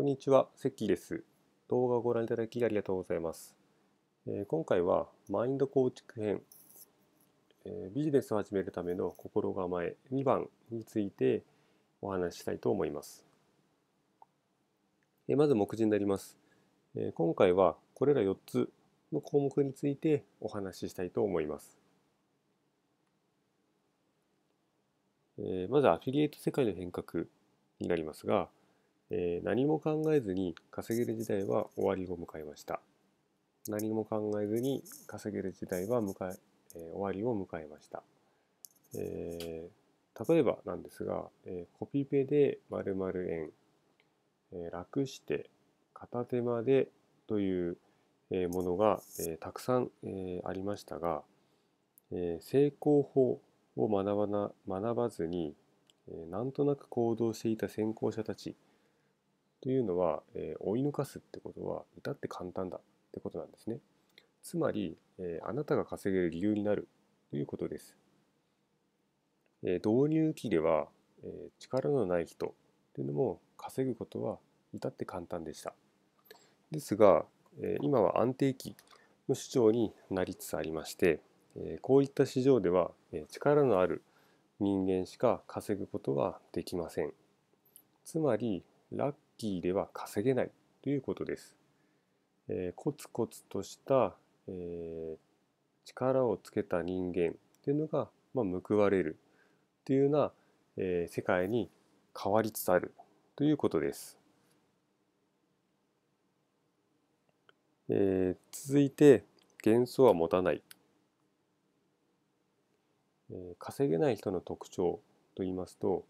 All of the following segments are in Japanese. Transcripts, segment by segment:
こんにちは、関です。動画をご覧いただきありがとうございます。えー、今回はマインド構築編、えー、ビジネスを始めるための心構え2番についてお話ししたいと思います。えー、まず目次になります、え今回はこれら4つの項目についてお話ししたいと思います。えまずアフィリエイト世界の変革になりますが、え何も考えずに稼げる時代は終わりを迎えました何も考えずに稼げる時代は迎ええ終わりを迎えました、えー、例えばなんですが、えー、コピペで〇〇円、えー、楽して片手間でという、えものが、えー、たくさん、えー、ありましたが、えー、成功法を学ばな学ばずに、えー、なんとなく行動していた先行者たちというのは、えー、追い抜かすってことは至って簡単だってことなんですね。つまり、えー、あなたが稼げる理由になるということです。えー、導入期では、え力のない人というのも稼ぐことは至って簡単でした。ですが、え今は安定期の主張になりつつありまして、えこういった市場では、え力のある人間しか稼ぐことはできません。つまりラッキーでは稼げないということです。えー、コツコツとした、えー、力をつけた人間っていうのが、まあ、報われるっていうような、えー、世界に変わりつつあるということです。えー、続いて幻想は持たない、えー、稼げない人の特徴と言いますと、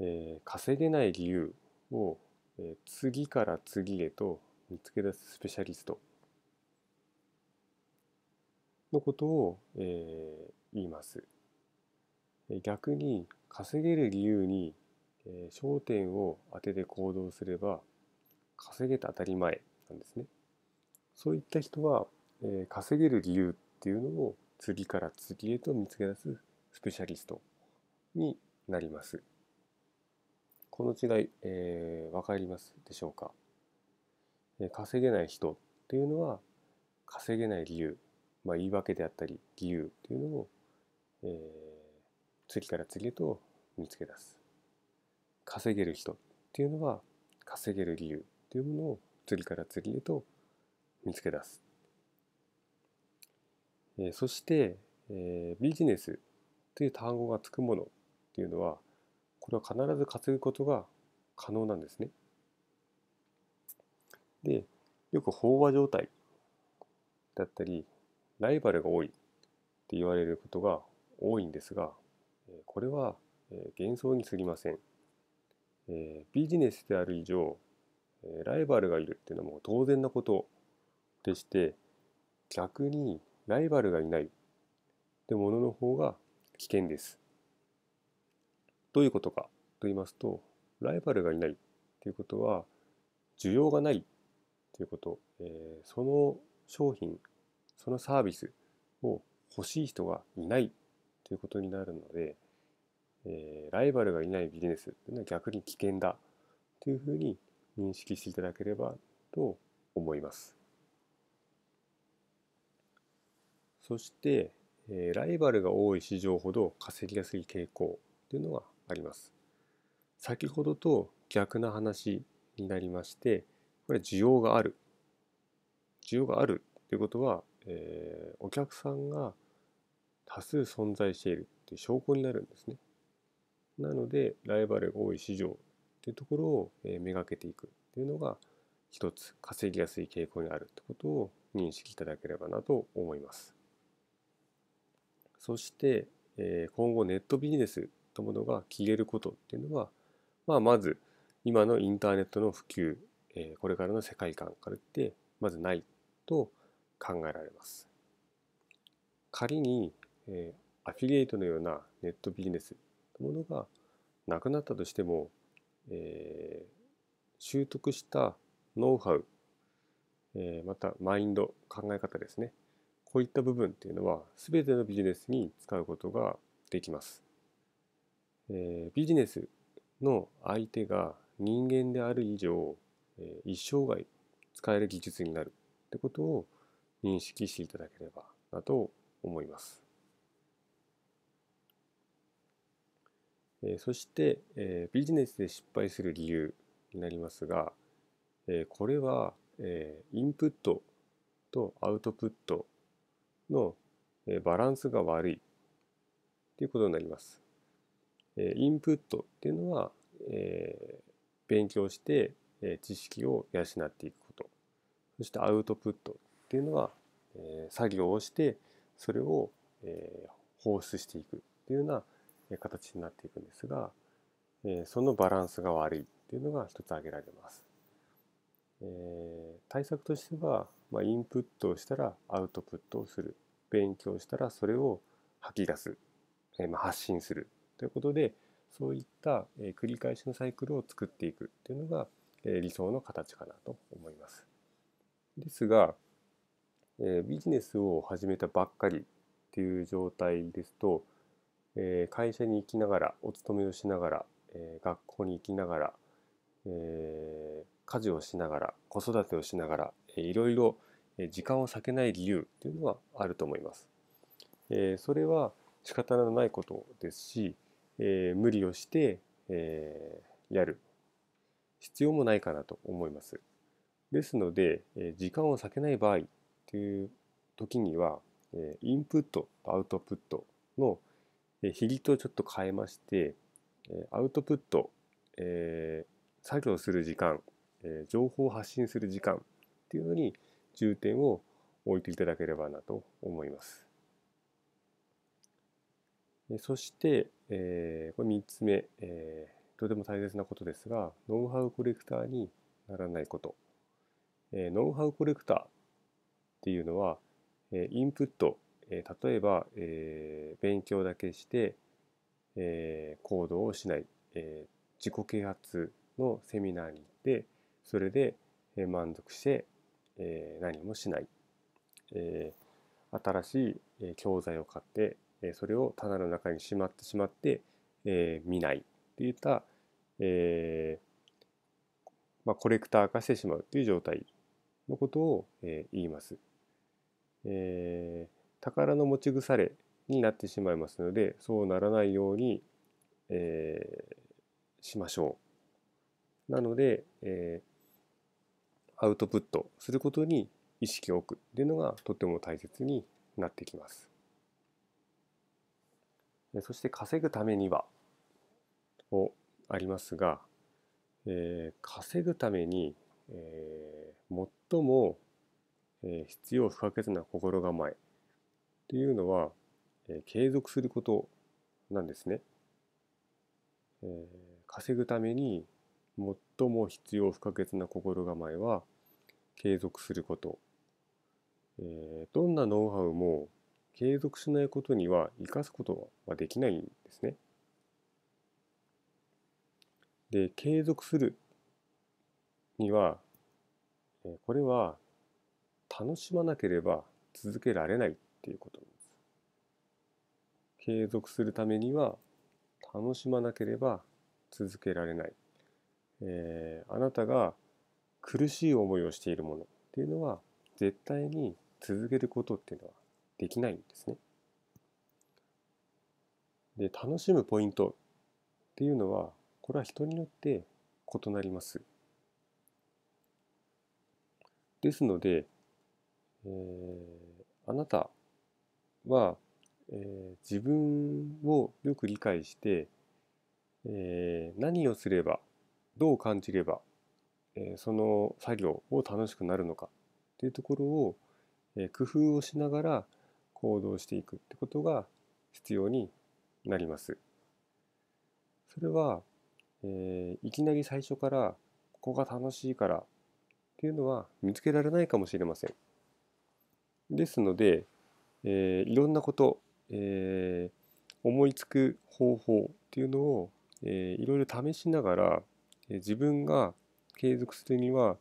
えー、稼げない理由をえ次から次へと見つけ出すスペシャリストのことを、えー、言います。逆に稼げる理由に、え焦点を当てて行動すれば稼げた当たり前なんですね。そういった人は、え稼げる理由っていうのを次から次へと見つけ出すスペシャリストになります。この違い、えー、分かりますでしょうか、え稼げない人っていうのは稼げない理由、まあ、言い訳であったり理由っていうのを、えー、次から次へと見つけ出す稼げる人っていうのは稼げる理由っていうものを次から次へと見つけ出す、えー、そして、えー、ビジネスという単語がつくものっていうのはこれは必ず担ぐことが可能なんですね。でよく飽和状態だったりライバルが多いって言われることが多いんですがこれは幻想にすぎません。ビジネスである以上ライバルがいるっていうのはもう当然なことでして逆にライバルがいないってものの方が危険です。どういうことかと言いますとライバルがいないということは需要がないということ、えー、その商品そのサービスを欲しい人がいないということになるので、えー、ライバルがいないビジネスというのは逆に危険だというふうに認識していただければと思います。そして、えー、ライバルが多い市場ほど稼ぎやすい傾向というのがあります。先ほどと逆な話になりましてこれ需要がある需要があるということは、えー、お客さんが多数存在しているという証拠になるんですね。なのでライバルが多い市場というところを、えー、めがけていくというのが一つ稼ぎやすい傾向にあるということを認識いただければなと思います。そして、えー、今後ネットビジネスったものが消えることっていうのは、まあ、まず今のインターネットの普及、えー、これからの世界観からってまずないと考えられます。仮に、えー、アフィリエイトのようなネットビジネスというものがなくなったとしても、えー、習得したノウハウ、えー、またマインド考え方ですねこういった部分っていうのは全てのビジネスに使うことができます。えー、ビジネスの相手が人間である以上、えー、一生涯使える技術になるってことを認識していただければなと思います。えー、そして、えー、ビジネスで失敗する理由になりますが、えー、これは、えー、インプットとアウトプットの、えバランスが悪いということになります。えインプットっていうのは、え勉強して、え知識を養っていくことそしてアウトプットっていうのは、え作業をしてそれを、え放出していくっていうような形になっていくんですが、えそのバランスが悪いっていうのが一つ挙げられます。え対策としては、まあ、インプットをしたらアウトプットをする勉強したらそれを吐き出す、えまあ、発信するということでそういった繰り返しのサイクルを作っていくっていうのが理想の形かなと思います。ですがビジネスを始めたばっかりっていう状態ですと会社に行きながらお勤めをしながら学校に行きながら家事をしながら子育てをしながらいろいろ時間を避けない理由っていうのはあると思います。それは仕方のないことですしえー、無理をして、えー、やる必要もないかなと思います。ですので、えー、時間を避けない場合という時には、えー、インプットとアウトプットの、えー、比率をちょっと変えまして、えー、アウトプット、えー、作業する時間、えー、情報を発信する時間っていうのに重点を置いていただければなと思います。そして、えこれ3つ目、えとても大切なことですが、ノウハウコレクターにならないこと。えノウハウコレクターっていうのは、えインプット、え例えば、え勉強だけして、え行動をしない、え自己啓発のセミナーに行って、それで、え満足して、え何もしない、え新しい教材を買ってえそれを棚の中にしまってしまって、えー、見ないといった、えー、まあ、コレクター化してしまうという状態のことを、えー、言います、え宝の持ち腐れになってしまいますのでそうならないように、えしましょうなので、えアウトプットすることに意識を置くというのがとても大切になってきます。そして稼ぐためにはをありますが、えー、稼ぐために、えー、最も、えー、必要不可欠な心構えというのは、えー、継続することなんですね、えー。稼ぐために最も必要不可欠な心構えは継続すること。えー、どんなノウハウも継続しないことには生かすことはできないんですね。で継続するにはこれは楽しまなければ続けられないっていうことです。継続するためには楽しまなければ続けられない。えー、あなたが苦しい思いをしているものっていうのは絶対に続けることっていうのはできないんですね。で楽しむポイントっていうのはこれは人によって異なります。ですので、えー、あなたは、えー、自分をよく理解して、えー、何をすればどう感じれば、えー、その作業を楽しくなるのかっていうところを、えー、工夫をしながら行動していくってことが必要になります。それは、えー、いきなり最初からここが楽しいからっていうのは見つけられないかもしれません。ですので、えー、いろんなこと、えー、思いつく方法っていうのを、えー、いろいろ試しながら、えー、自分が継続するには、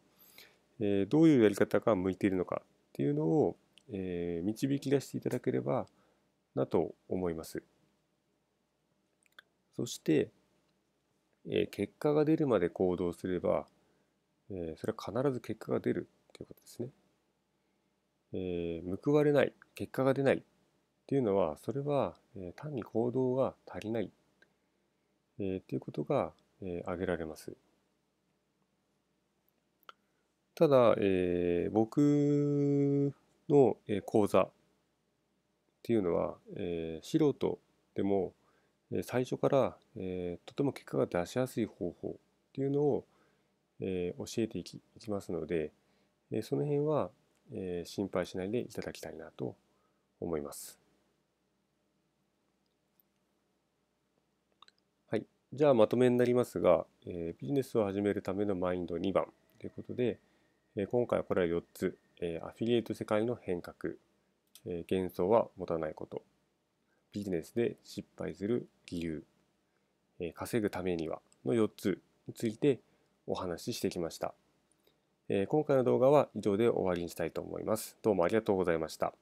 えー、どういうやり方が向いているのかっていうのを、えー、導き出していただければなと思います。そして、えー、結果が出るまで行動すれば、えー、それは必ず結果が出るということですね。えー、報われない、結果が出ないっていうのは、それは、え単に行動が足りない、えっいうことが、え挙げられます。ただ、え僕の講座っていうのは、えー、素人でも最初から、えー、とても結果が出しやすい方法っていうのを、えー、教えていきますので、えその辺は、え心配しないでいただきたいなと思います。はい、じゃあまとめになりますが、えビジネスを始めるためのマインド2番ということで、え今回はこれは4つえー、アフィリエイト世界の変革、えー、幻想は持たないこと、ビジネスで失敗する理由、えー、稼ぐためにはの4つについてお話ししてきました。え今回の動画は以上で終わりにしたいと思います。どうもありがとうございました。